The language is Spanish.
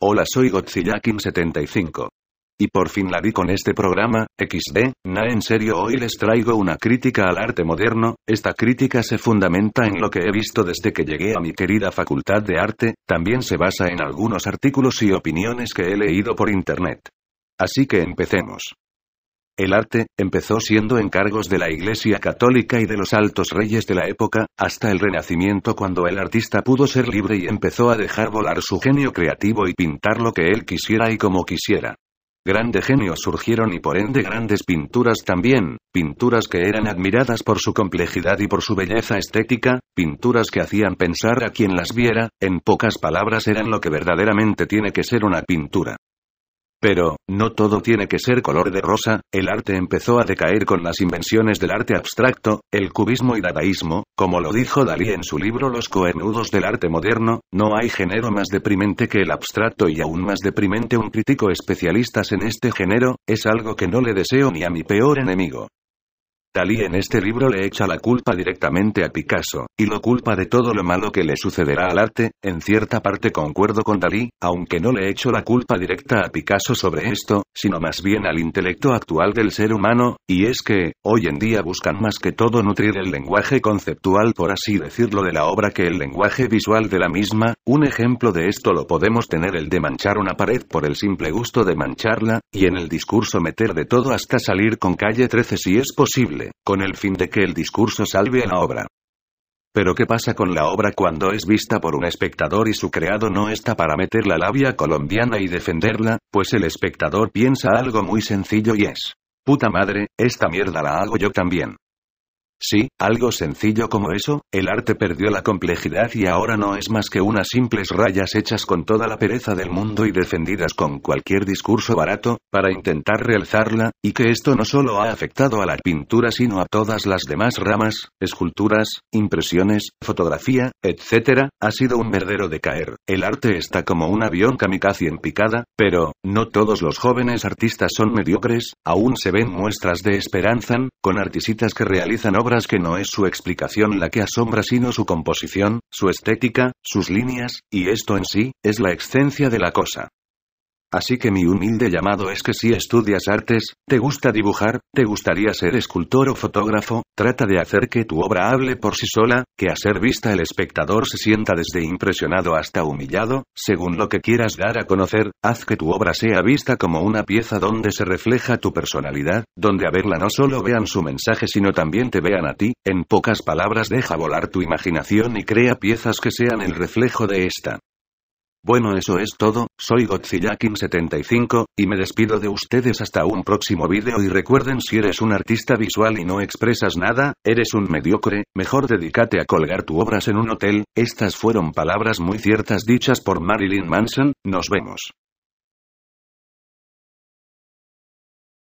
Hola soy Godzillakin75. Y por fin la vi con este programa, XD, na en serio hoy les traigo una crítica al arte moderno, esta crítica se fundamenta en lo que he visto desde que llegué a mi querida facultad de arte, también se basa en algunos artículos y opiniones que he leído por internet. Así que empecemos. El arte empezó siendo encargos de la Iglesia Católica y de los altos reyes de la época, hasta el Renacimiento cuando el artista pudo ser libre y empezó a dejar volar su genio creativo y pintar lo que él quisiera y como quisiera. Grandes genios surgieron y por ende grandes pinturas también, pinturas que eran admiradas por su complejidad y por su belleza estética, pinturas que hacían pensar a quien las viera, en pocas palabras eran lo que verdaderamente tiene que ser una pintura. Pero, no todo tiene que ser color de rosa, el arte empezó a decaer con las invenciones del arte abstracto, el cubismo y dadaísmo, como lo dijo Dalí en su libro Los Coernudos del arte moderno, no hay género más deprimente que el abstracto y aún más deprimente un crítico especialista en este género, es algo que no le deseo ni a mi peor enemigo. Dalí en este libro le echa la culpa directamente a Picasso, y lo culpa de todo lo malo que le sucederá al arte, en cierta parte concuerdo con Dalí, aunque no le echo la culpa directa a Picasso sobre esto, sino más bien al intelecto actual del ser humano, y es que, hoy en día buscan más que todo nutrir el lenguaje conceptual por así decirlo de la obra que el lenguaje visual de la misma, un ejemplo de esto lo podemos tener el de manchar una pared por el simple gusto de mancharla, y en el discurso meter de todo hasta salir con calle 13 si es posible con el fin de que el discurso salve a la obra. Pero ¿qué pasa con la obra cuando es vista por un espectador y su creado no está para meter la labia colombiana y defenderla? Pues el espectador piensa algo muy sencillo y es, puta madre, esta mierda la hago yo también. Sí, algo sencillo como eso, el arte perdió la complejidad y ahora no es más que unas simples rayas hechas con toda la pereza del mundo y defendidas con cualquier discurso barato, para intentar realzarla, y que esto no solo ha afectado a la pintura sino a todas las demás ramas, esculturas, impresiones, fotografía, etc., ha sido un verdadero caer, El arte está como un avión kamikaze en picada, pero, no todos los jóvenes artistas son mediocres, aún se ven muestras de esperanza, con artistas que realizan obras que no es su explicación la que asombra sino su composición, su estética, sus líneas, y esto en sí, es la esencia de la cosa. Así que mi humilde llamado es que si estudias artes, te gusta dibujar, te gustaría ser escultor o fotógrafo, trata de hacer que tu obra hable por sí sola, que a ser vista el espectador se sienta desde impresionado hasta humillado, según lo que quieras dar a conocer, haz que tu obra sea vista como una pieza donde se refleja tu personalidad, donde a verla no solo vean su mensaje sino también te vean a ti, en pocas palabras deja volar tu imaginación y crea piezas que sean el reflejo de esta. Bueno, eso es todo, soy godzillakin 75 y me despido de ustedes hasta un próximo vídeo y recuerden si eres un artista visual y no expresas nada, eres un mediocre, mejor dedícate a colgar tu obras en un hotel, estas fueron palabras muy ciertas dichas por Marilyn Manson, nos vemos.